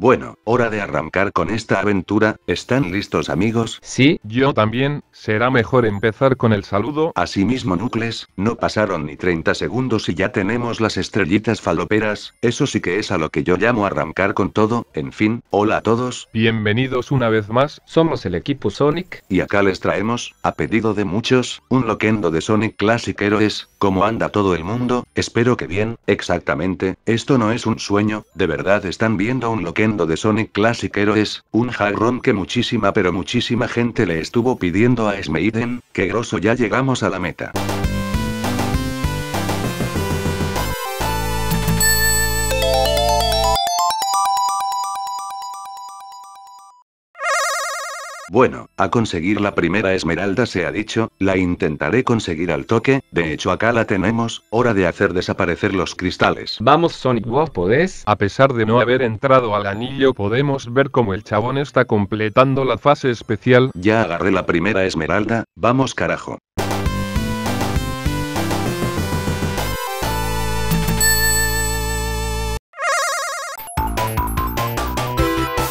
Bueno, hora de arrancar con esta aventura, ¿están listos amigos? Sí, yo también, será mejor empezar con el saludo. Asimismo Nucles, no pasaron ni 30 segundos y ya tenemos las estrellitas faloperas, eso sí que es a lo que yo llamo arrancar con todo, en fin, hola a todos. Bienvenidos una vez más, somos el equipo Sonic. Y acá les traemos, a pedido de muchos, un loquendo de Sonic Classic Heroes, ¿cómo anda todo el mundo, espero que bien, exactamente, esto no es un sueño, de verdad están viendo un loquendo de Sonic Classic Heroes, un jarrón que muchísima pero muchísima gente le estuvo pidiendo a Smeiden, que grosso ya llegamos a la meta. Bueno, a conseguir la primera esmeralda se ha dicho, la intentaré conseguir al toque, de hecho acá la tenemos, hora de hacer desaparecer los cristales. Vamos Sonic, vos podés. A pesar de no haber entrado al anillo podemos ver cómo el chabón está completando la fase especial. Ya agarré la primera esmeralda, vamos carajo.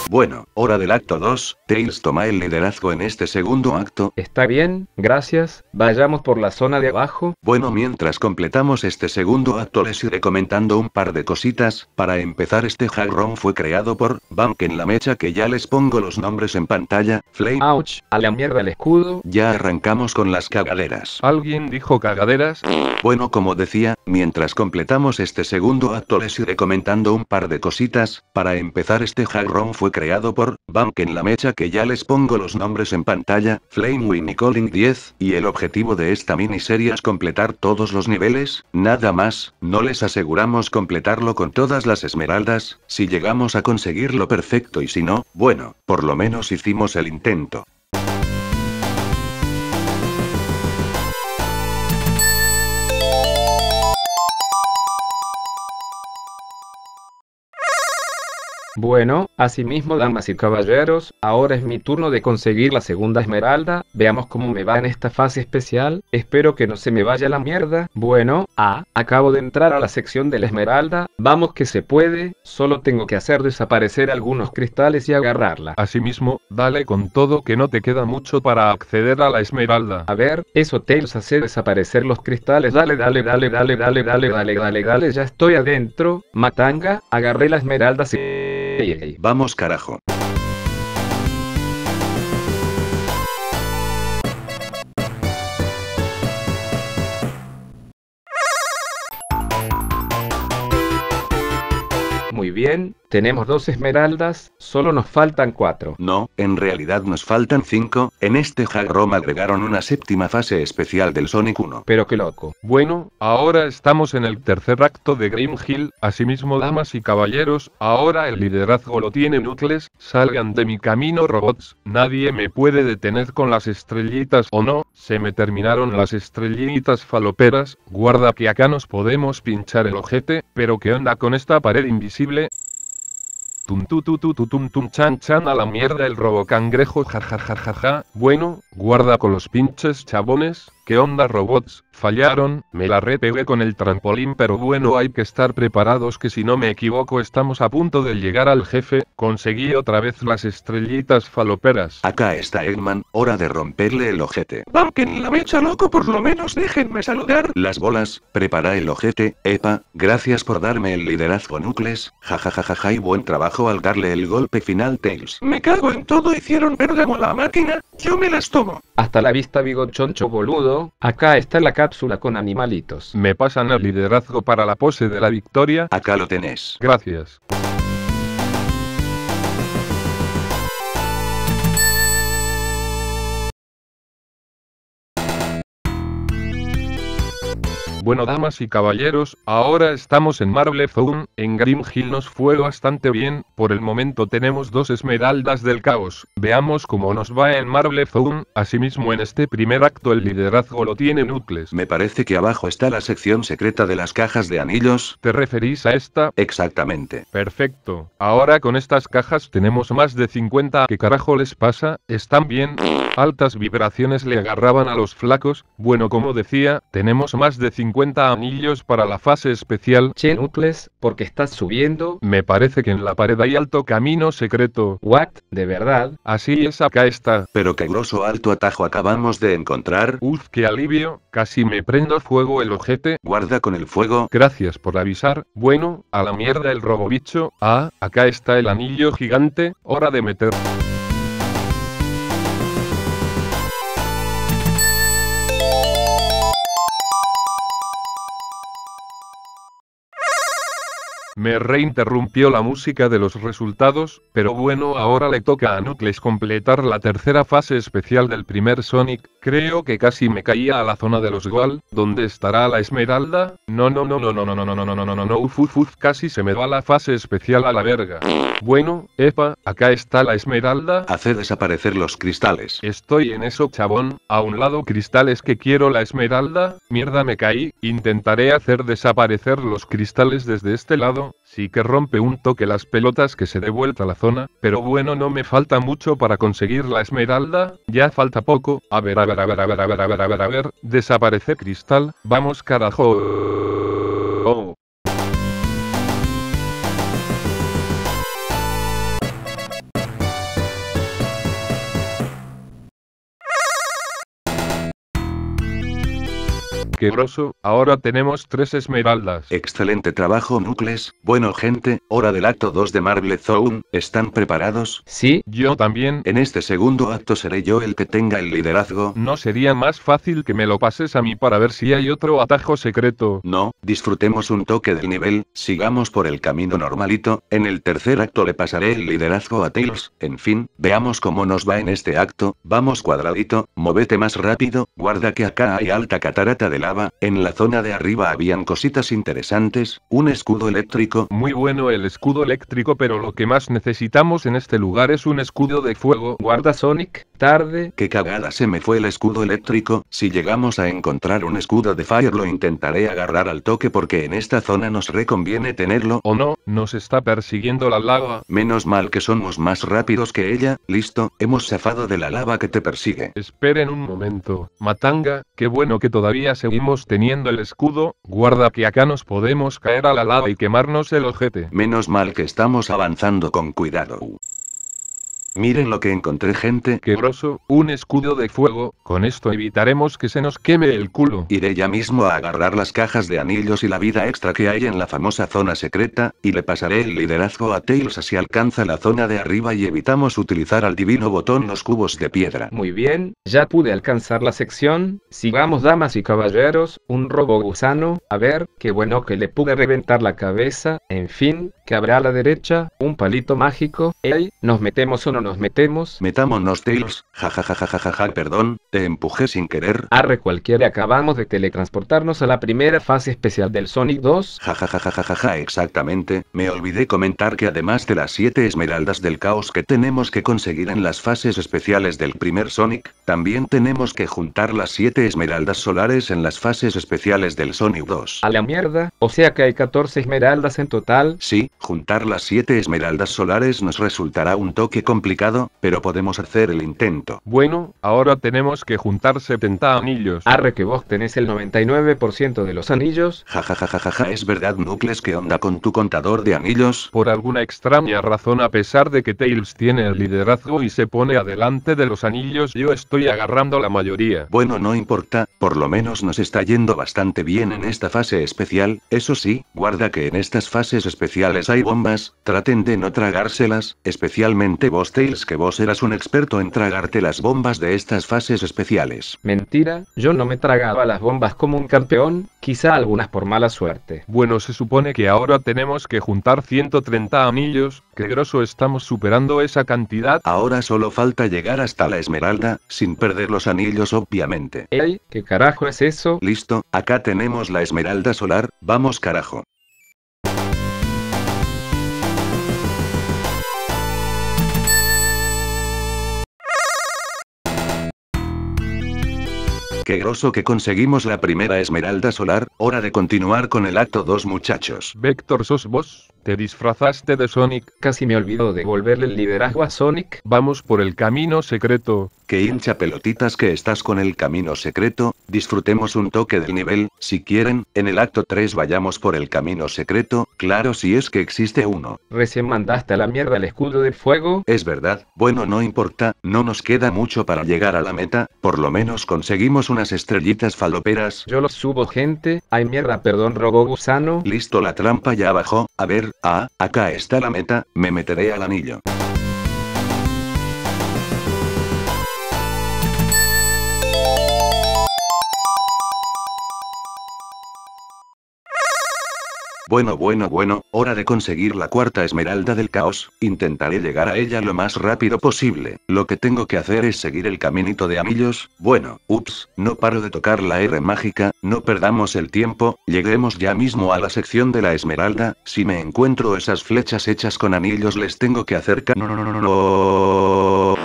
Bueno, hora del acto 2, Tails toma el liderazgo en este segundo acto. Está bien, gracias, vayamos por la zona de abajo. Bueno, mientras completamos este segundo acto les iré comentando un par de cositas, para empezar este rom fue creado por, Bank en la mecha que ya les pongo los nombres en pantalla, Flame Ouch, a la mierda el escudo. Ya arrancamos con las cagaderas. ¿Alguien dijo cagaderas? Bueno, como decía, mientras completamos este segundo acto les iré comentando un par de cositas, para empezar este rom fue creado por Bank en la mecha que ya les pongo los nombres en pantalla, flame y Calling 10, y el objetivo de esta miniserie es completar todos los niveles, nada más, no les aseguramos completarlo con todas las esmeraldas, si llegamos a conseguirlo perfecto y si no, bueno, por lo menos hicimos el intento. Bueno, asimismo, damas y caballeros, ahora es mi turno de conseguir la segunda esmeralda. Veamos cómo me va en esta fase especial. Espero que no se me vaya la mierda. Bueno, ah, acabo de entrar a la sección de la esmeralda. Vamos que se puede. Solo tengo que hacer desaparecer algunos cristales y agarrarla. Asimismo, dale con todo que no te queda mucho para acceder a la esmeralda. A ver, eso Tails hace desaparecer los cristales. Dale, dale, dale, dale, dale, dale, dale, dale, dale. Ya estoy adentro. Matanga, agarré la esmeralda. Sí. Vamos carajo. muy bien, tenemos dos esmeraldas, solo nos faltan cuatro. No, en realidad nos faltan cinco, en este rom agregaron una séptima fase especial del Sonic 1. Pero qué loco. Bueno, ahora estamos en el tercer acto de Grim Hill, asimismo damas y caballeros, ahora el liderazgo lo tiene Nucles, salgan de mi camino robots, nadie me puede detener con las estrellitas o no, se me terminaron las estrellitas faloperas, guarda que acá nos podemos pinchar el ojete, pero qué onda con esta pared invisible posible Tum tum tum tum tum tum chan chan a la mierda el robo cangrejo jajajajaja. Bueno, guarda con los pinches chabones. ¿Qué onda robots? Fallaron, me la repegué con el trampolín pero bueno hay que estar preparados que si no me equivoco estamos a punto de llegar al jefe, conseguí otra vez las estrellitas faloperas. Acá está Eggman, hora de romperle el ojete. en la mecha loco por lo menos déjenme saludar. Las bolas, prepara el ojete, epa, gracias por darme el liderazgo Nucles, jajajajaja y buen trabajo al darle el golpe final Tails. Me cago en todo, hicieron con la máquina, yo me las tomo. Hasta la vista bigochoncho boludo, acá está la cápsula con animalitos. Me pasan el liderazgo para la pose de la victoria. Acá lo tenés. Gracias. Bueno, damas y caballeros, ahora estamos en Marble Zone, en Grim Hill nos fue bastante bien, por el momento tenemos dos esmeraldas del caos, veamos cómo nos va en Marble Zone, asimismo en este primer acto el liderazgo lo tiene Nucles. Me parece que abajo está la sección secreta de las cajas de anillos. ¿Te referís a esta? Exactamente. Perfecto, ahora con estas cajas tenemos más de 50. ¿Qué carajo les pasa? ¿Están bien? Altas vibraciones le agarraban a los flacos, bueno como decía, tenemos más de 50 anillos para la fase especial. Che porque estás subiendo? Me parece que en la pared hay alto camino secreto. What? ¿De verdad? Así es, acá está. Pero qué grosso alto atajo acabamos de encontrar. Uf, qué alivio, casi me prendo fuego el ojete. Guarda con el fuego. Gracias por avisar. Bueno, a la mierda el robobicho. Ah, acá está el anillo gigante, hora de meter. Me reinterrumpió la música de los resultados, pero bueno, ahora le toca a Knuckles completar la tercera fase especial del primer Sonic. Creo que casi me caía a la zona de los Goal, ¿dónde estará la Esmeralda. No, no, no, no, no, no, no, no, no, no, no, no, no, uf, uf, casi se me va la fase especial a la verga. Bueno, epa, acá está la Esmeralda. Hace desaparecer los cristales. Estoy en eso, chabón. A un lado cristales que quiero la Esmeralda. Mierda, me caí. Intentaré hacer desaparecer los cristales desde este lado sí que rompe un toque las pelotas que se dé vuelta la zona, pero bueno no me falta mucho para conseguir la esmeralda, ya falta poco, a ver a ver a ver a ver a ver a ver a ver a ver, desaparece cristal, vamos carajo. ahora tenemos tres esmeraldas. Excelente trabajo, Nucles. Bueno, gente, hora del acto 2 de Marble Zone. ¿Están preparados? Sí, yo también. En este segundo acto seré yo el que tenga el liderazgo. ¿No sería más fácil que me lo pases a mí para ver si hay otro atajo secreto? No, disfrutemos un toque del nivel, sigamos por el camino normalito. En el tercer acto le pasaré el liderazgo a Tails. En fin, veamos cómo nos va en este acto. Vamos cuadradito, movete más rápido, guarda que acá hay alta catarata de lava en la zona de arriba habían cositas interesantes, un escudo eléctrico. Muy bueno el escudo eléctrico, pero lo que más necesitamos en este lugar es un escudo de fuego. Guarda Sonic, tarde. Qué cagada se me fue el escudo eléctrico, si llegamos a encontrar un escudo de Fire lo intentaré agarrar al toque porque en esta zona nos reconviene tenerlo. O no, nos está persiguiendo la lava. Menos mal que somos más rápidos que ella, listo, hemos zafado de la lava que te persigue. Esperen un momento, Matanga, qué bueno que todavía seguimos teniendo el escudo, guarda que acá nos podemos caer a la lava y quemarnos el ojete. Menos mal que estamos avanzando con cuidado. Miren lo que encontré gente. Quebroso, un escudo de fuego, con esto evitaremos que se nos queme el culo. Iré ya mismo a agarrar las cajas de anillos y la vida extra que hay en la famosa zona secreta, y le pasaré el liderazgo a Tails así alcanza la zona de arriba y evitamos utilizar al divino botón los cubos de piedra. Muy bien, ya pude alcanzar la sección, sigamos damas y caballeros, un robo gusano, a ver, qué bueno que le pude reventar la cabeza, en fin, que habrá a la derecha, un palito mágico, ey, nos metemos o no nos metemos? Metámonos, Tails. Jajajajajaja, perdón, te empujé sin querer. Arre cualquiera, acabamos de teletransportarnos a la primera fase especial del Sonic 2. Jajajajajaja, exactamente. Me olvidé comentar que además de las 7 esmeraldas del caos que tenemos que conseguir en las fases especiales del primer Sonic, también tenemos que juntar las 7 esmeraldas solares en las fases especiales del Sonic 2. A la mierda, o sea que hay 14 esmeraldas en total. Sí, juntar las 7 esmeraldas solares nos resultará un toque complicado pero podemos hacer el intento. Bueno, ahora tenemos que juntar 70 anillos. Arre que vos tenés el 99% de los anillos. Ja ja ja ja ja es verdad Nucles que onda con tu contador de anillos. Por alguna extraña razón a pesar de que Tails tiene el liderazgo y se pone adelante de los anillos yo estoy agarrando la mayoría. Bueno no importa, por lo menos nos está yendo bastante bien en esta fase especial, eso sí, guarda que en estas fases especiales hay bombas, traten de no tragárselas, especialmente vos que vos eras un experto en tragarte las bombas de estas fases especiales. Mentira, yo no me tragaba las bombas como un campeón, quizá algunas por mala suerte. Bueno, se supone que ahora tenemos que juntar 130 anillos, que grosso estamos superando esa cantidad. Ahora solo falta llegar hasta la esmeralda, sin perder los anillos obviamente. ¡Ey! ¿Qué carajo es eso? Listo, acá tenemos la esmeralda solar, vamos carajo. qué groso que conseguimos la primera esmeralda solar, hora de continuar con el acto 2 muchachos. Vector, ¿sos vos? Te disfrazaste de Sonic, casi me olvidó devolverle el liderazgo a Sonic. Vamos por el camino secreto. Que hincha pelotitas que estás con el camino secreto, disfrutemos un toque del nivel, si quieren, en el acto 3 vayamos por el camino secreto, claro si es que existe uno. Recién mandaste a la mierda el escudo de fuego. Es verdad, bueno no importa, no nos queda mucho para llegar a la meta, por lo menos conseguimos unas estrellitas faloperas. Yo los subo gente, ay mierda perdón robo gusano. Listo la trampa ya bajó, a ver, ah, acá está la meta, me meteré al anillo. Bueno, bueno, bueno, hora de conseguir la cuarta esmeralda del caos, intentaré llegar a ella lo más rápido posible, lo que tengo que hacer es seguir el caminito de anillos, bueno, ups, no paro de tocar la R mágica, no perdamos el tiempo, lleguemos ya mismo a la sección de la esmeralda, si me encuentro esas flechas hechas con anillos les tengo que hacer ca... No, no, no, no, no.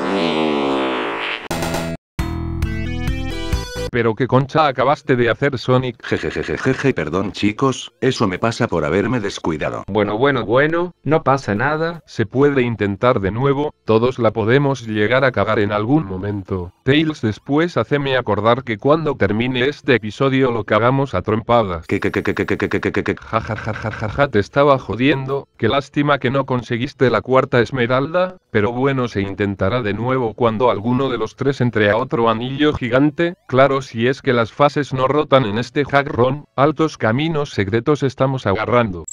Pero qué concha acabaste de hacer Sonic. Jejejejeje, perdón chicos, eso me pasa por haberme descuidado. Bueno, bueno, bueno, no pasa nada, se puede intentar de nuevo, todos la podemos llegar a cagar en algún momento. Tails después haceme acordar que cuando termine este episodio lo cagamos a trompadas. Que que que que que que que que que ja te estaba jodiendo, qué lástima que no conseguiste la cuarta esmeralda, pero bueno se intentará de nuevo cuando alguno de los tres entre a otro anillo gigante, claro si es que las fases no rotan en este hack altos caminos secretos estamos agarrando.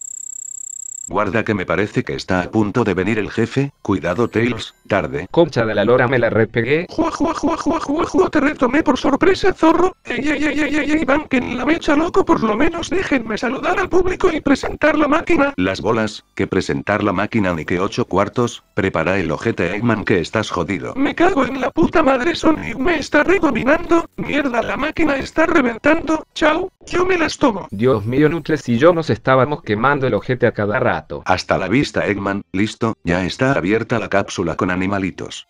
Guarda que me parece que está a punto de venir el jefe, cuidado Tails, tarde. Concha de la lora me la repegué. Jua jua jua jua jua jua te retomé por sorpresa zorro. Ey ey ey ey ey ey banquen la mecha loco por lo menos déjenme saludar al público y presentar la máquina. Las bolas, que presentar la máquina ni que ocho cuartos, prepara el ojete Eggman que estás jodido. Me cago en la puta madre Sonic me está redominando, mierda la máquina está reventando, chao, yo me las tomo. Dios mío, Nutres y yo nos estábamos quemando el ojete a cada rato. Hasta la vista, Eggman. Listo, ya está abierta la cápsula con animalitos.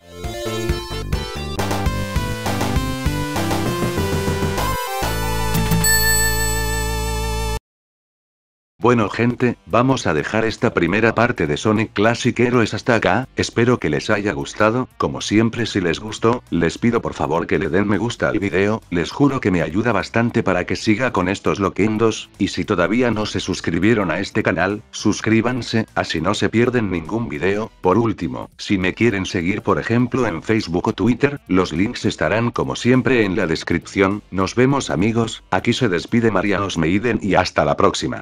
Bueno gente, vamos a dejar esta primera parte de Sonic Classic Heroes hasta acá, espero que les haya gustado, como siempre si les gustó, les pido por favor que le den me gusta al video, les juro que me ayuda bastante para que siga con estos loquendos, y si todavía no se suscribieron a este canal, suscríbanse, así no se pierden ningún video, por último, si me quieren seguir por ejemplo en Facebook o Twitter, los links estarán como siempre en la descripción, nos vemos amigos, aquí se despide María Osmeiden y hasta la próxima.